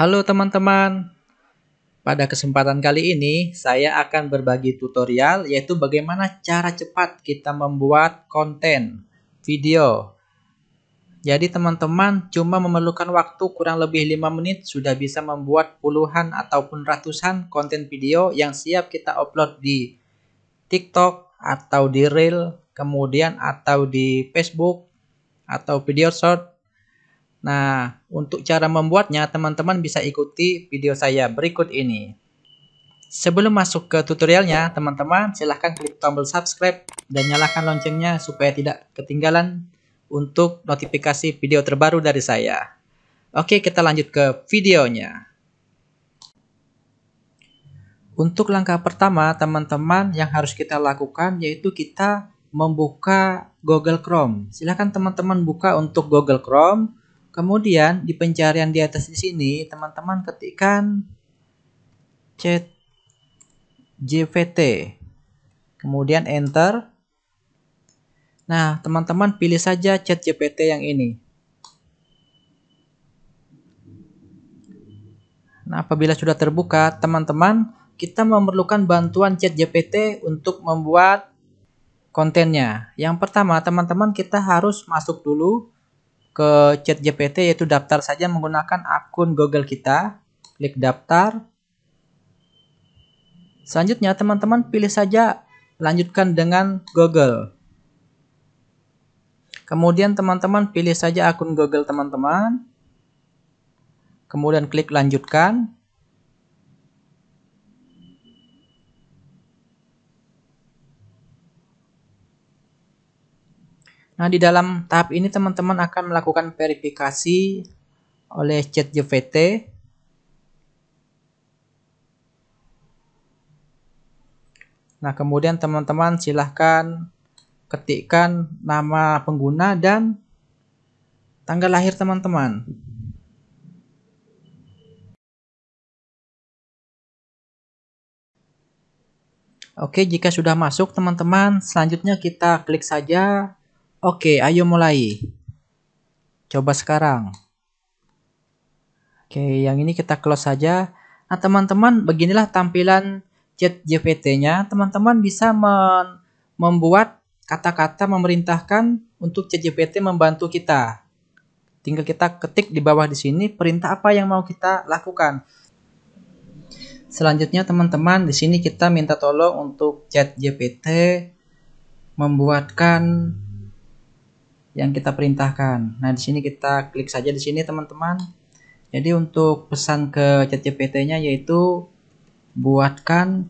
Halo teman-teman. Pada kesempatan kali ini, saya akan berbagi tutorial yaitu bagaimana cara cepat kita membuat konten video. Jadi teman-teman cuma memerlukan waktu kurang lebih 5 menit sudah bisa membuat puluhan ataupun ratusan konten video yang siap kita upload di TikTok atau di Reel, kemudian atau di Facebook atau video short Nah, untuk cara membuatnya, teman-teman bisa ikuti video saya berikut ini. Sebelum masuk ke tutorialnya, teman-teman silahkan klik tombol subscribe dan nyalakan loncengnya supaya tidak ketinggalan untuk notifikasi video terbaru dari saya. Oke, kita lanjut ke videonya. Untuk langkah pertama, teman-teman yang harus kita lakukan yaitu kita membuka Google Chrome. Silahkan teman-teman buka untuk Google Chrome Kemudian di pencarian di atas di sini teman-teman ketikkan chat JVT. Kemudian enter. Nah, teman-teman pilih saja chat JPT yang ini. Nah, apabila sudah terbuka, teman-teman, kita memerlukan bantuan chat JPT untuk membuat kontennya. Yang pertama, teman-teman kita harus masuk dulu ke chat JPT yaitu daftar saja menggunakan akun Google kita. Klik daftar. Selanjutnya teman-teman pilih saja lanjutkan dengan Google. Kemudian teman-teman pilih saja akun Google teman-teman. Kemudian klik lanjutkan. Nah, di dalam tahap ini teman-teman akan melakukan verifikasi oleh Chat JVT. Nah, kemudian teman-teman silahkan ketikkan nama pengguna dan tanggal lahir teman-teman. Oke, jika sudah masuk teman-teman, selanjutnya kita klik saja Oke, ayo mulai. Coba sekarang. Oke, yang ini kita close saja. Nah, teman-teman, beginilah tampilan chat GPT-nya. Teman-teman bisa membuat kata-kata memerintahkan untuk chat GPT membantu kita. Tinggal kita ketik di bawah di sini perintah apa yang mau kita lakukan. Selanjutnya teman-teman di sini kita minta tolong untuk chat GPT membuatkan yang kita perintahkan. Nah, di sini kita klik saja di sini teman-teman. Jadi untuk pesan ke ChatGPT-nya yaitu buatkan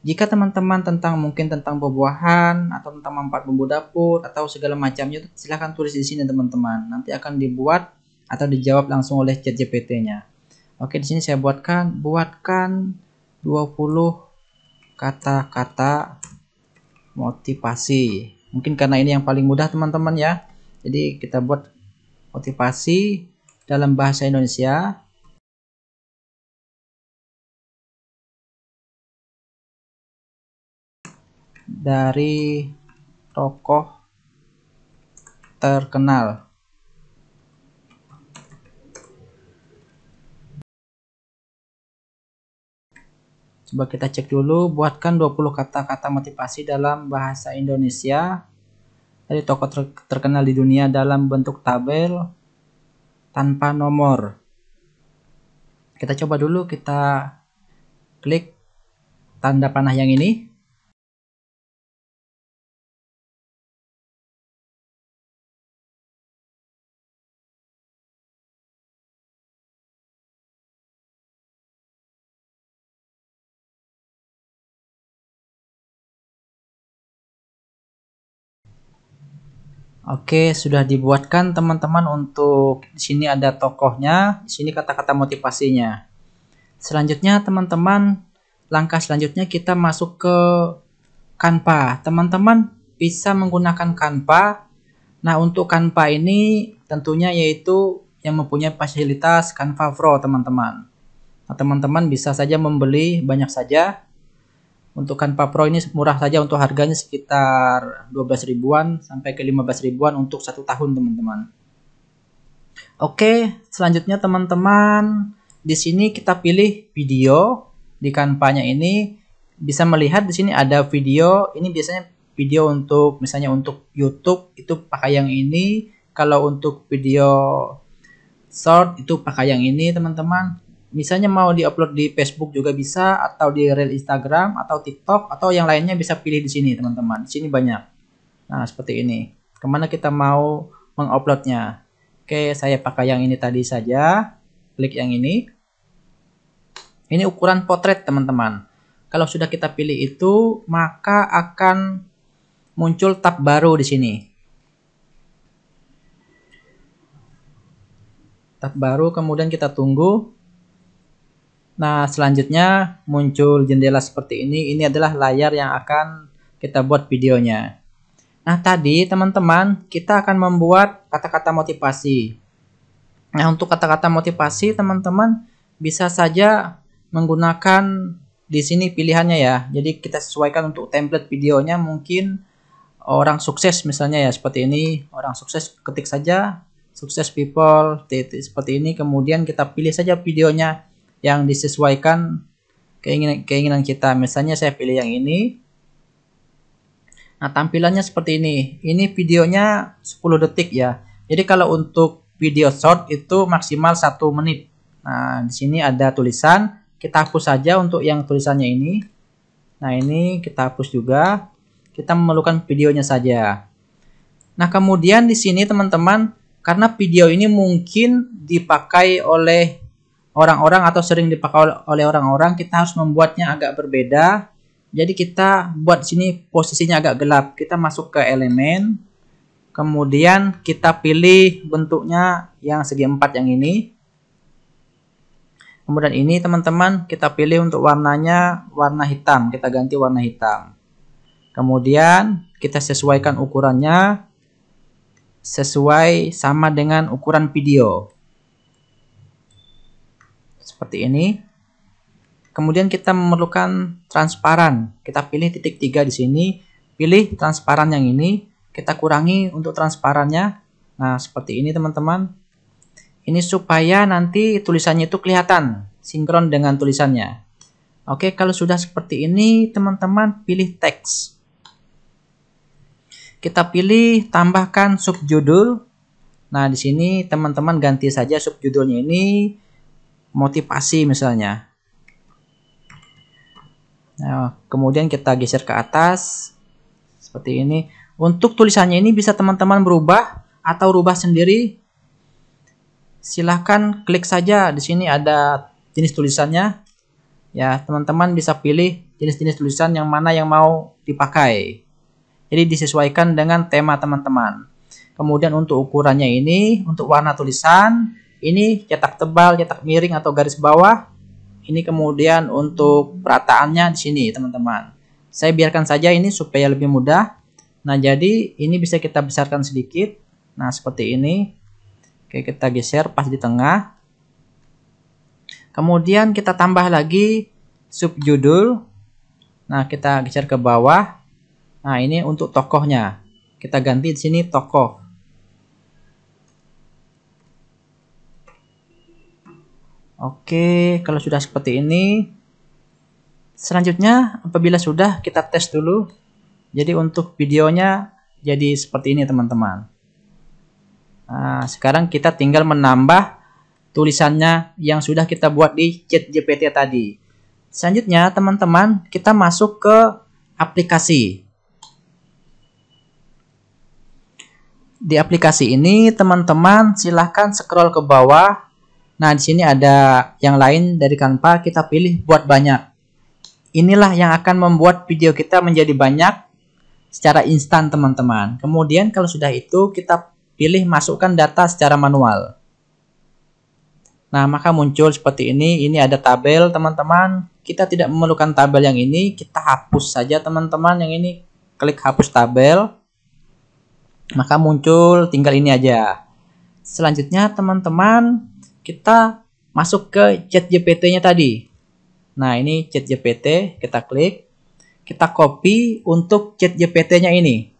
jika teman-teman tentang mungkin tentang buah-buahan atau tentang manfaat bumbu dapur atau segala macamnya silahkan tulis di sini teman-teman. Nanti akan dibuat atau dijawab langsung oleh ChatGPT-nya. Oke, di sini saya buatkan buatkan 20 kata-kata motivasi mungkin karena ini yang paling mudah teman-teman ya jadi kita buat motivasi dalam bahasa Indonesia dari tokoh terkenal Coba kita cek dulu, buatkan 20 kata-kata motivasi dalam bahasa Indonesia dari toko terkenal di dunia dalam bentuk tabel tanpa nomor. Kita coba dulu, kita klik tanda panah yang ini. Oke, sudah dibuatkan teman-teman untuk di sini ada tokohnya, di sini kata-kata motivasinya. Selanjutnya teman-teman, langkah selanjutnya kita masuk ke Canva. Teman-teman bisa menggunakan Canva. Nah, untuk Canva ini tentunya yaitu yang mempunyai fasilitas Canva Pro, teman-teman. Nah, teman-teman bisa saja membeli banyak saja untuk kanva Pro ini murah saja untuk harganya sekitar 12 ribuan sampai ke 15 ribuan untuk satu tahun teman-teman. Oke, selanjutnya teman-teman, di sini kita pilih video di kanvanya ini bisa melihat di sini ada video, ini biasanya video untuk misalnya untuk YouTube itu pakai yang ini, kalau untuk video short itu pakai yang ini teman-teman misalnya mau diupload di Facebook juga bisa atau di real Instagram atau TikTok atau yang lainnya bisa pilih di sini teman-teman di sini banyak nah seperti ini kemana kita mau menguploadnya oke saya pakai yang ini tadi saja klik yang ini ini ukuran potret teman-teman kalau sudah kita pilih itu maka akan muncul tab baru di sini tab baru kemudian kita tunggu Nah, selanjutnya muncul jendela seperti ini. Ini adalah layar yang akan kita buat videonya. Nah, tadi teman-teman, kita akan membuat kata-kata motivasi. Nah, untuk kata-kata motivasi, teman-teman bisa saja menggunakan di sini pilihannya ya. Jadi kita sesuaikan untuk template videonya mungkin orang sukses misalnya ya seperti ini, orang sukses ketik saja sukses people seperti ini kemudian kita pilih saja videonya yang disesuaikan keinginan keinginan kita. Misalnya saya pilih yang ini. Nah, tampilannya seperti ini. Ini videonya 10 detik ya. Jadi kalau untuk video short itu maksimal satu menit. Nah, di sini ada tulisan, kita hapus saja untuk yang tulisannya ini. Nah, ini kita hapus juga. Kita memerlukan videonya saja. Nah, kemudian di sini teman-teman, karena video ini mungkin dipakai oleh orang-orang atau sering dipakai oleh orang-orang kita harus membuatnya agak berbeda jadi kita buat sini posisinya agak gelap kita masuk ke elemen kemudian kita pilih bentuknya yang segi empat yang ini kemudian ini teman-teman kita pilih untuk warnanya warna hitam kita ganti warna hitam kemudian kita sesuaikan ukurannya sesuai sama dengan ukuran video seperti ini. Kemudian kita memerlukan transparan. Kita pilih titik tiga di sini, pilih transparan yang ini, kita kurangi untuk transparannya. Nah, seperti ini teman-teman. Ini supaya nanti tulisannya itu kelihatan, sinkron dengan tulisannya. Oke, kalau sudah seperti ini, teman-teman pilih teks. Kita pilih tambahkan subjudul. Nah, di sini teman-teman ganti saja subjudulnya ini motivasi misalnya. Nah, kemudian kita geser ke atas seperti ini. Untuk tulisannya ini bisa teman-teman berubah atau rubah sendiri. Silahkan klik saja di sini ada jenis tulisannya. Ya, teman-teman bisa pilih jenis-jenis tulisan yang mana yang mau dipakai. Jadi disesuaikan dengan tema teman-teman. Kemudian untuk ukurannya ini, untuk warna tulisan ini cetak tebal, cetak miring atau garis bawah. Ini kemudian untuk perataannya di sini, teman-teman. Saya biarkan saja ini supaya lebih mudah. Nah, jadi ini bisa kita besarkan sedikit. Nah, seperti ini. Oke, kita geser pas di tengah. Kemudian kita tambah lagi subjudul. Nah, kita geser ke bawah. Nah, ini untuk tokohnya. Kita ganti di sini tokoh. Oke, kalau sudah seperti ini, selanjutnya apabila sudah kita tes dulu. Jadi untuk videonya jadi seperti ini teman-teman. Nah, sekarang kita tinggal menambah tulisannya yang sudah kita buat di chat GPT tadi. Selanjutnya teman-teman kita masuk ke aplikasi. Di aplikasi ini teman-teman silahkan scroll ke bawah Nah, di sini ada yang lain dari Canva, kita pilih buat banyak. Inilah yang akan membuat video kita menjadi banyak secara instan, teman-teman. Kemudian kalau sudah itu, kita pilih masukkan data secara manual. Nah, maka muncul seperti ini. Ini ada tabel, teman-teman. Kita tidak memerlukan tabel yang ini, kita hapus saja, teman-teman. Yang ini klik hapus tabel. Maka muncul tinggal ini aja. Selanjutnya, teman-teman, kita masuk ke chat GPT-nya tadi. Nah, ini chat GPT, kita klik. Kita copy untuk chat GPT-nya ini.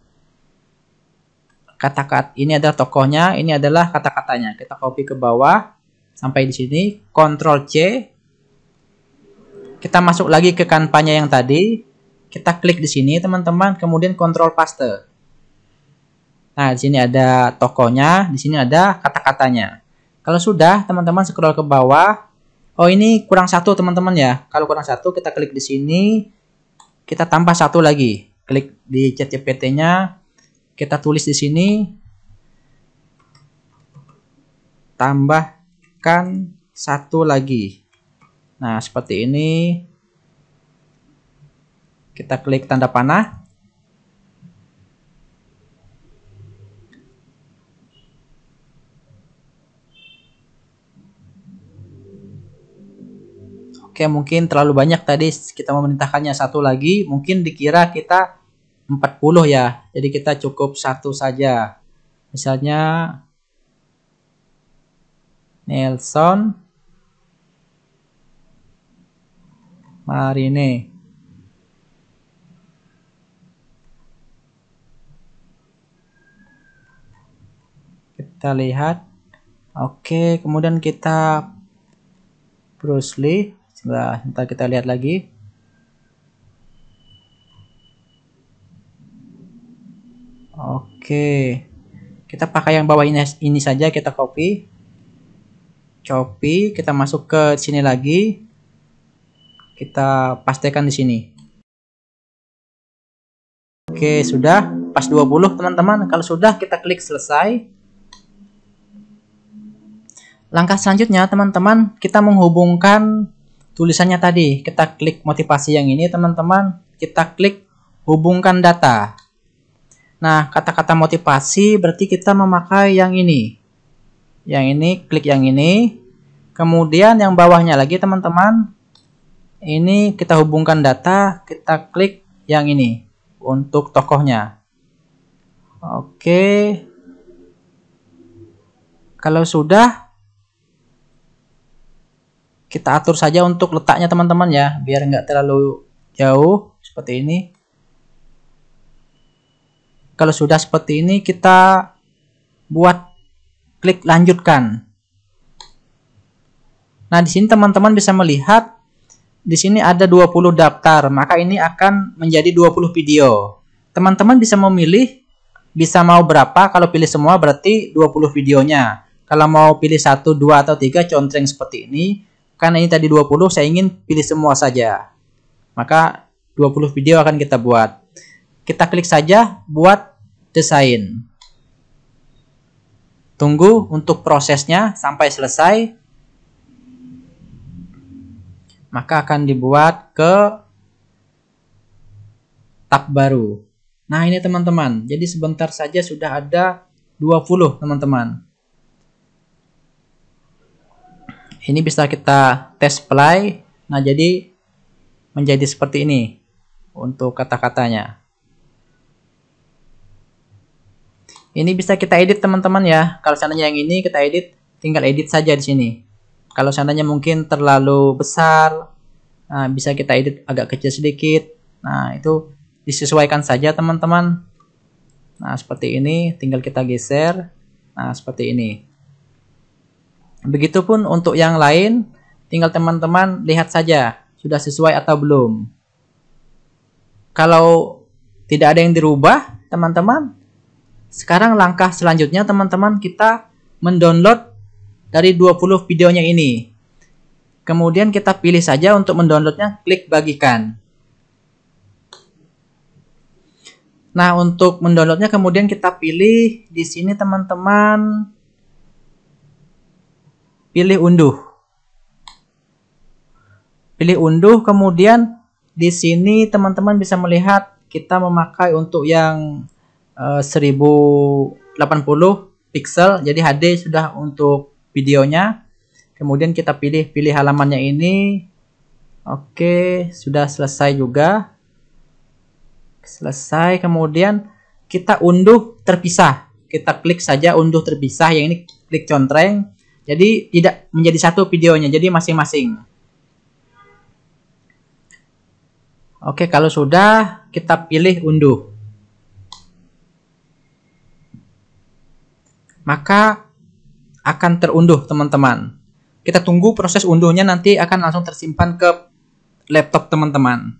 Kata-kata ini adalah tokohnya, ini adalah kata-katanya. Kita copy ke bawah sampai di sini, Ctrl C. Kita masuk lagi ke kampanye yang tadi. Kita klik di sini, teman-teman, kemudian Ctrl paste. Nah, di sini ada tokohnya, di sini ada kata-katanya. Kalau sudah, teman-teman scroll ke bawah. Oh, ini kurang satu teman-teman ya. Kalau kurang satu, kita klik di sini. Kita tambah satu lagi. Klik di chat GPT-nya. Kita tulis di sini. Tambahkan satu lagi. Nah, seperti ini. Kita klik tanda panah. kayak mungkin terlalu banyak tadi kita memerintahkannya satu lagi mungkin dikira kita 40 ya jadi kita cukup satu saja misalnya Nelson Marine kita lihat oke kemudian kita Bruce Lee nah Ntar kita lihat lagi. Oke. Kita pakai yang bawah ini, ini saja kita copy. Copy, kita masuk ke sini lagi. Kita pastikan di sini. Oke, sudah pas 20 teman-teman. Kalau sudah kita klik selesai. Langkah selanjutnya teman-teman, kita menghubungkan tulisannya tadi kita klik motivasi yang ini teman-teman kita klik hubungkan data nah kata-kata motivasi berarti kita memakai yang ini yang ini klik yang ini kemudian yang bawahnya lagi teman-teman ini kita hubungkan data kita klik yang ini untuk tokohnya oke kalau sudah kita atur saja untuk letaknya teman-teman ya biar nggak terlalu jauh seperti ini kalau sudah seperti ini kita buat klik lanjutkan nah di sini teman-teman bisa melihat di sini ada 20 daftar maka ini akan menjadi 20 video teman-teman bisa memilih bisa mau berapa kalau pilih semua berarti 20 videonya kalau mau pilih 1, 2, atau 3 contreng seperti ini karena ini tadi 20 saya ingin pilih semua saja maka 20 video akan kita buat kita klik saja buat desain tunggu untuk prosesnya sampai selesai maka akan dibuat ke tab baru nah ini teman-teman jadi sebentar saja sudah ada 20 teman-teman ini bisa kita tes play nah jadi menjadi seperti ini untuk kata-katanya ini bisa kita edit teman-teman ya kalau seandainya yang ini kita edit tinggal edit saja di sini kalau seandainya mungkin terlalu besar nah, bisa kita edit agak kecil sedikit nah itu disesuaikan saja teman-teman nah seperti ini tinggal kita geser nah seperti ini Begitupun untuk yang lain, tinggal teman-teman lihat saja sudah sesuai atau belum. Kalau tidak ada yang dirubah, teman-teman, sekarang langkah selanjutnya teman-teman kita mendownload dari 20 videonya ini. Kemudian kita pilih saja untuk mendownloadnya, klik bagikan. Nah, untuk mendownloadnya kemudian kita pilih di sini teman-teman pilih unduh. Pilih unduh, kemudian di sini teman-teman bisa melihat kita memakai untuk yang eh, uh, 1080 pixel, jadi HD sudah untuk videonya. Kemudian kita pilih pilih halamannya ini. Oke, sudah selesai juga. Selesai, kemudian kita unduh terpisah. Kita klik saja unduh terpisah, yang ini klik contreng jadi tidak menjadi satu videonya, jadi masing-masing. Oke, kalau sudah kita pilih unduh. Maka akan terunduh teman-teman. Kita tunggu proses unduhnya nanti akan langsung tersimpan ke laptop teman-teman.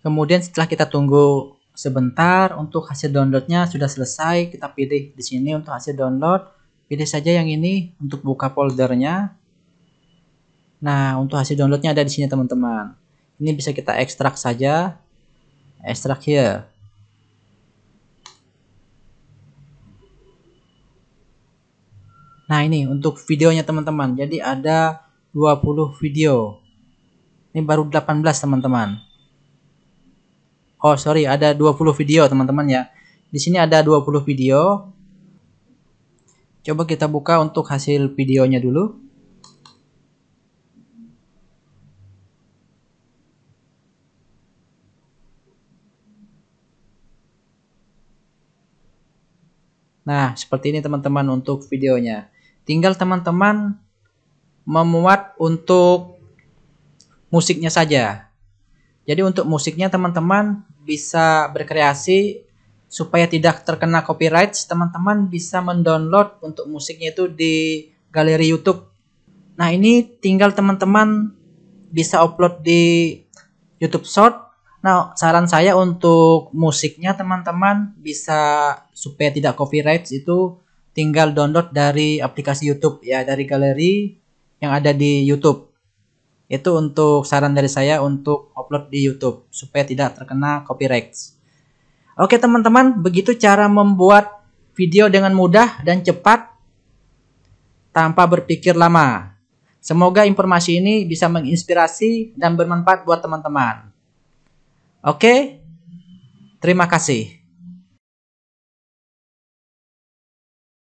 Kemudian setelah kita tunggu sebentar untuk hasil downloadnya sudah selesai kita pilih di sini untuk hasil download pilih saja yang ini untuk buka foldernya nah untuk hasil downloadnya ada di sini teman-teman ini bisa kita ekstrak saja ekstrak here nah ini untuk videonya teman-teman jadi ada 20 video ini baru 18 teman-teman oh sorry ada 20 video teman-teman ya di sini ada 20 video coba kita buka untuk hasil videonya dulu Nah, seperti ini teman-teman untuk videonya. Tinggal teman-teman memuat untuk musiknya saja. Jadi untuk musiknya teman-teman bisa berkreasi supaya tidak terkena copyright, teman-teman bisa mendownload untuk musiknya itu di galeri YouTube. Nah, ini tinggal teman-teman bisa upload di YouTube Short. Nah, saran saya untuk musiknya teman-teman bisa supaya tidak copyright itu tinggal download dari aplikasi YouTube ya, dari galeri yang ada di YouTube. Itu untuk saran dari saya untuk upload di YouTube supaya tidak terkena copyright. Oke teman-teman, begitu cara membuat video dengan mudah dan cepat tanpa berpikir lama. Semoga informasi ini bisa menginspirasi dan bermanfaat buat teman-teman. Oke, terima kasih.